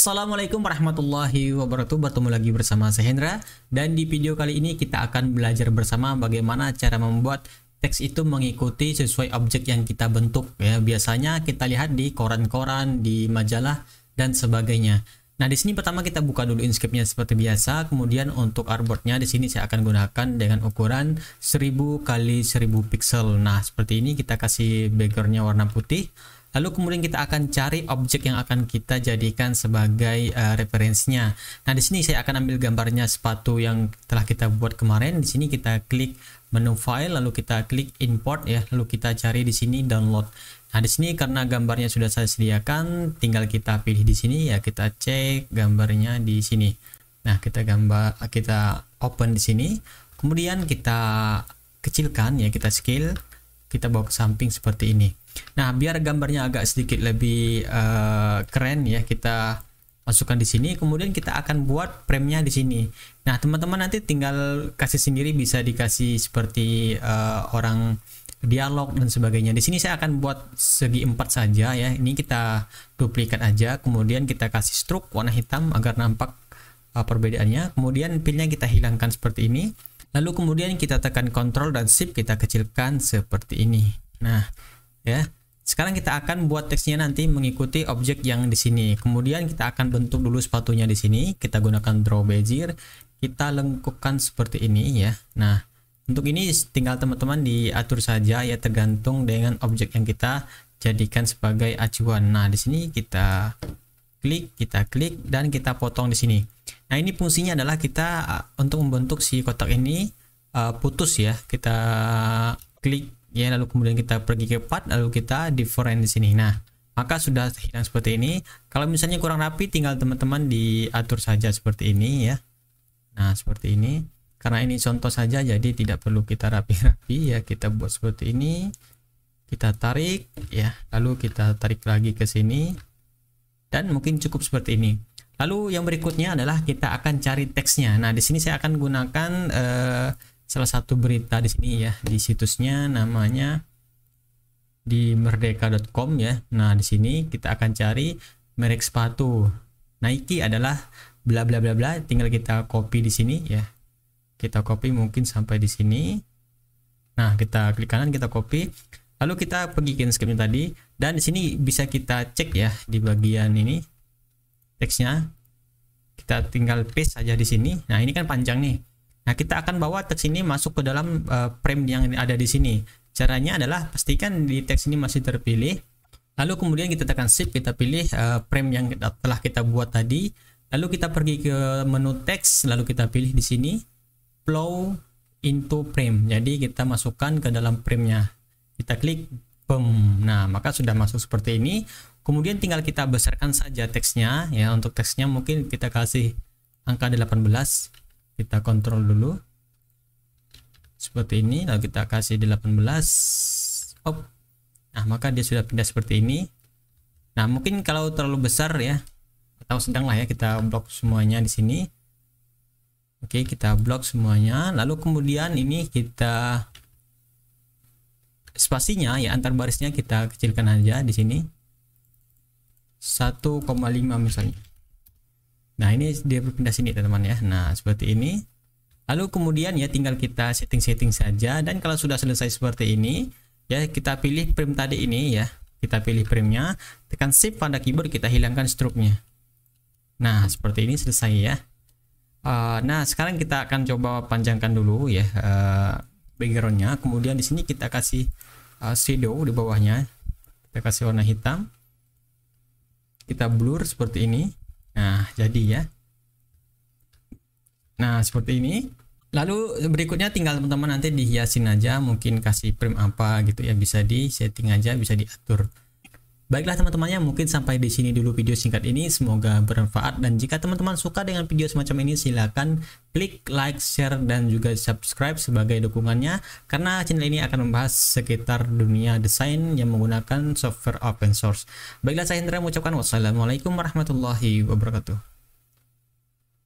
Assalamualaikum warahmatullahi wabarakatuh Bertemu lagi bersama saya Hendra Dan di video kali ini kita akan belajar bersama Bagaimana cara membuat teks itu mengikuti sesuai objek yang kita bentuk ya Biasanya kita lihat di koran-koran, di majalah, dan sebagainya Nah di sini pertama kita buka dulu inscriptnya seperti biasa Kemudian untuk artboardnya di sini saya akan gunakan dengan ukuran 1000 kali 1000 pixel Nah seperti ini kita kasih backgroundnya warna putih Lalu kemudian kita akan cari objek yang akan kita jadikan sebagai uh, referensinya. Nah, di sini saya akan ambil gambarnya sepatu yang telah kita buat kemarin. Di sini kita klik menu file lalu kita klik import ya, lalu kita cari di sini download. Nah, di sini karena gambarnya sudah saya sediakan, tinggal kita pilih di sini ya, kita cek gambarnya di sini. Nah, kita gambar kita open di sini. Kemudian kita kecilkan ya, kita scale, kita bawa ke samping seperti ini. Nah, biar gambarnya agak sedikit lebih uh, keren ya, kita masukkan di sini. Kemudian kita akan buat frame-nya di sini. Nah, teman-teman nanti tinggal kasih sendiri bisa dikasih seperti uh, orang dialog dan sebagainya. Di sini saya akan buat segi empat saja ya. Ini kita duplikat aja, kemudian kita kasih stroke warna hitam agar nampak uh, perbedaannya. Kemudian pilnya kita hilangkan seperti ini. Lalu kemudian kita tekan Ctrl dan Shift kita kecilkan seperti ini. Nah, ya sekarang kita akan buat teksnya nanti mengikuti objek yang di sini kemudian kita akan bentuk dulu sepatunya di sini kita gunakan draw bezier kita lengkukkan seperti ini ya nah untuk ini tinggal teman-teman diatur saja ya tergantung dengan objek yang kita jadikan sebagai acuan nah di sini kita klik kita klik dan kita potong di sini nah ini fungsinya adalah kita uh, untuk membentuk si kotak ini uh, putus ya kita klik ya lalu kemudian kita pergi ke part lalu kita different di sini nah maka sudah hilang seperti ini kalau misalnya kurang rapi tinggal teman-teman diatur saja seperti ini ya nah seperti ini karena ini contoh saja jadi tidak perlu kita rapi-rapi ya kita buat seperti ini kita tarik ya lalu kita tarik lagi ke sini dan mungkin cukup seperti ini lalu yang berikutnya adalah kita akan cari teksnya nah di sini saya akan gunakan uh, salah satu berita di sini ya di situsnya namanya di merdeka.com ya. Nah, di sini kita akan cari merek sepatu. Nike adalah bla bla bla bla, tinggal kita copy di sini ya. Kita copy mungkin sampai di sini. Nah, kita klik kanan kita copy. Lalu kita pergi ke script tadi dan di sini bisa kita cek ya di bagian ini teksnya. Kita tinggal paste saja di sini. Nah, ini kan panjang nih. Nah, kita akan bawa teks ini masuk ke dalam uh, frame yang ada di sini. Caranya adalah pastikan di teks ini masih terpilih. Lalu kemudian kita tekan shift, kita pilih uh, frame yang telah kita buat tadi. Lalu kita pergi ke menu teks, lalu kita pilih di sini flow into frame. Jadi kita masukkan ke dalam framenya. Kita klik boom. Nah, maka sudah masuk seperti ini. Kemudian tinggal kita besarkan saja teksnya ya. Untuk teksnya mungkin kita kasih angka 18 kita kontrol dulu seperti ini lalu kita kasih 18 op nah maka dia sudah pindah seperti ini nah mungkin kalau terlalu besar ya atau sedang lah ya kita blok semuanya di sini oke kita blok semuanya lalu kemudian ini kita spasinya ya antar barisnya kita kecilkan aja di sini 1,5 misalnya Nah, ini dia berpindah sini teman-teman ya. Nah, seperti ini. Lalu kemudian ya tinggal kita setting-setting saja dan kalau sudah selesai seperti ini, ya kita pilih frame tadi ini ya. Kita pilih framenya, tekan shift pada keyboard kita hilangkan stroke-nya. Nah, seperti ini selesai ya. Eh, nah, sekarang kita akan coba panjangkan dulu ya uh, backgroundnya. Kemudian di sini kita kasih eh, shadow di bawahnya. Kita kasih warna hitam. Kita blur seperti ini Nah, jadi ya. Nah, seperti ini. Lalu berikutnya tinggal teman-teman nanti dihiasin aja, mungkin kasih frame apa gitu ya, bisa di setting aja, bisa diatur. Baiklah teman-temannya, mungkin sampai di sini dulu video singkat ini. Semoga bermanfaat dan jika teman-teman suka dengan video semacam ini, silakan klik like, share dan juga subscribe sebagai dukungannya karena channel ini akan membahas sekitar dunia desain yang menggunakan software open source. Baiklah saya Hendra mengucapkan wassalamualaikum warahmatullahi wabarakatuh.